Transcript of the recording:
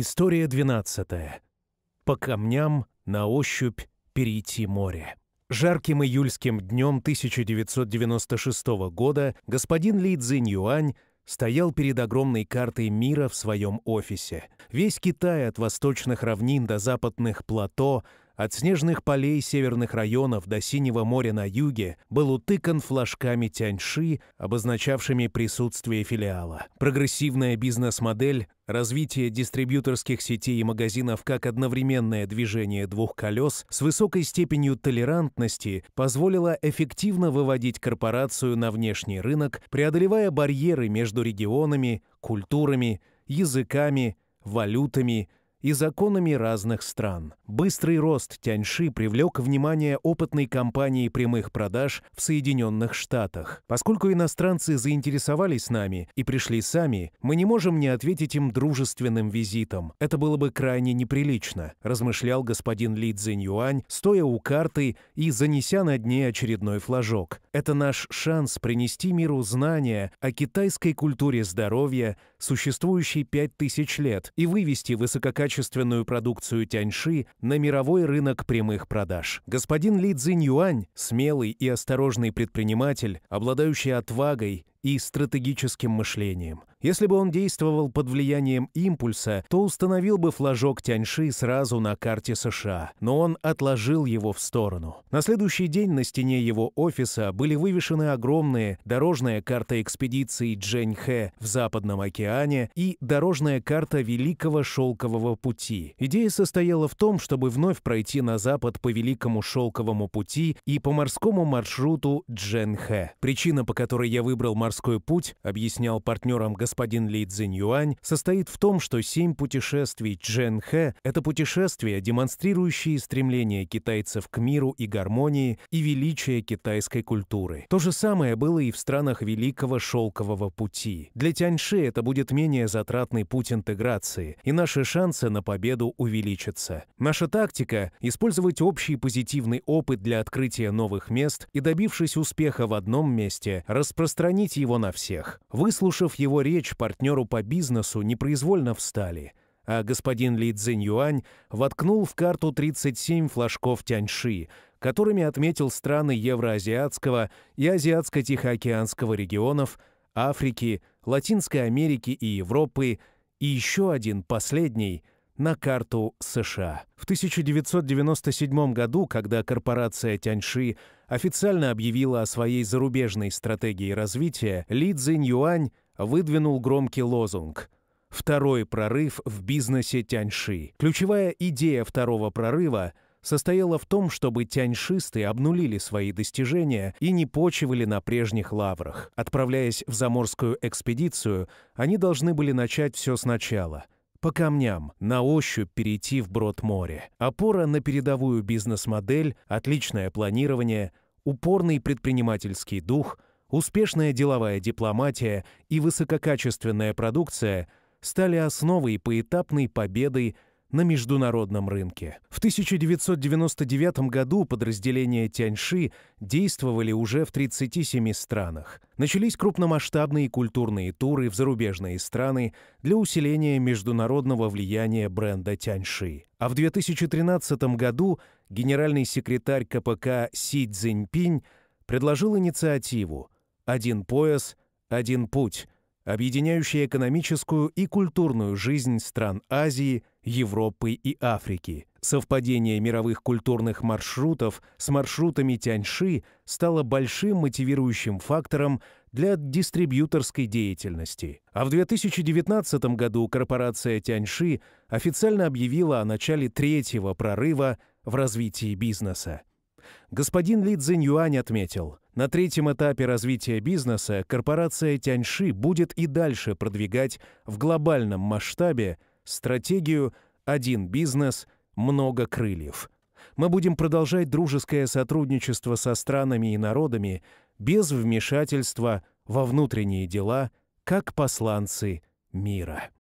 История 12. По камням на ощупь перейти море. Жарким июльским днем 1996 года господин Ли Цзиньюань стоял перед огромной картой мира в своем офисе. Весь Китай от восточных равнин до западных плато от снежных полей северных районов до Синего моря на юге был утыкан флажками тяньши, обозначавшими присутствие филиала. Прогрессивная бизнес-модель, развитие дистрибьюторских сетей и магазинов как одновременное движение двух колес с высокой степенью толерантности позволило эффективно выводить корпорацию на внешний рынок, преодолевая барьеры между регионами, культурами, языками, валютами – и законами разных стран. Быстрый рост Тяньши привлек внимание опытной компании прямых продаж в Соединенных Штатах. Поскольку иностранцы заинтересовались нами и пришли сами, мы не можем не ответить им дружественным визитом. Это было бы крайне неприлично, размышлял господин Ли Цзиньюань, стоя у карты и занеся на дне очередной флажок. Это наш шанс принести миру знания о китайской культуре здоровья, существующей 5000 лет, и вывести высококачественные качественную продукцию Тяньши на мировой рынок прямых продаж. Господин Ли Цзинь смелый и осторожный предприниматель, обладающий отвагой и стратегическим мышлением. Если бы он действовал под влиянием импульса, то установил бы флажок Тяньши сразу на карте США, но он отложил его в сторону. На следующий день на стене его офиса были вывешены огромные дорожная карта экспедиции Джэньхэ в Западном океане и дорожная карта Великого Шелкового пути. Идея состояла в том, чтобы вновь пройти на запад по Великому Шелковому пути и по морскому маршруту Джэньхэ. Причина, по которой я выбрал морской путь, объяснял партнерам государства, господин Ли Цзиньюань состоит в том, что семь путешествий Чжэн Хэ – это путешествия, демонстрирующие стремление китайцев к миру и гармонии и величие китайской культуры. То же самое было и в странах Великого Шелкового Пути. Для Тяньши это будет менее затратный путь интеграции, и наши шансы на победу увеличатся. Наша тактика – использовать общий позитивный опыт для открытия новых мест и, добившись успеха в одном месте, распространить его на всех. Выслушав его речь, навстречу партнеру по бизнесу непроизвольно встали, а господин Ли Цзинь Юань воткнул в карту 37 флажков тяньши, которыми отметил страны Евроазиатского и Азиатско-Тихоокеанского регионов, Африки, Латинской Америки и Европы, и еще один, последний – на карту США. В 1997 году, когда корпорация Тяньши официально объявила о своей зарубежной стратегии развития, Ли Цзинь Юань выдвинул громкий лозунг «Второй прорыв в бизнесе Тяньши». Ключевая идея второго прорыва – состояла в том, чтобы тяньшисты обнулили свои достижения и не почивали на прежних лаврах. Отправляясь в заморскую экспедицию, они должны были начать все сначала – по камням, на ощупь перейти в брод море. Опора на передовую бизнес-модель, отличное планирование, упорный предпринимательский дух – Успешная деловая дипломатия и высококачественная продукция стали основой поэтапной победы на международном рынке. В 1999 году подразделения Тяньши действовали уже в 37 странах. Начались крупномасштабные культурные туры в зарубежные страны для усиления международного влияния бренда Тяньши. А в 2013 году генеральный секретарь КПК Си Цзиньпинь предложил инициативу – один пояс, один путь, объединяющий экономическую и культурную жизнь стран Азии, Европы и Африки. Совпадение мировых культурных маршрутов с маршрутами Тяньши стало большим мотивирующим фактором для дистрибьюторской деятельности. А в 2019 году корпорация Тяньши официально объявила о начале третьего прорыва в развитии бизнеса. Господин Ли Цзиньюань отметил – на третьем этапе развития бизнеса корпорация Тяньши будет и дальше продвигать в глобальном масштабе стратегию «Один бизнес, много крыльев». Мы будем продолжать дружеское сотрудничество со странами и народами без вмешательства во внутренние дела, как посланцы мира.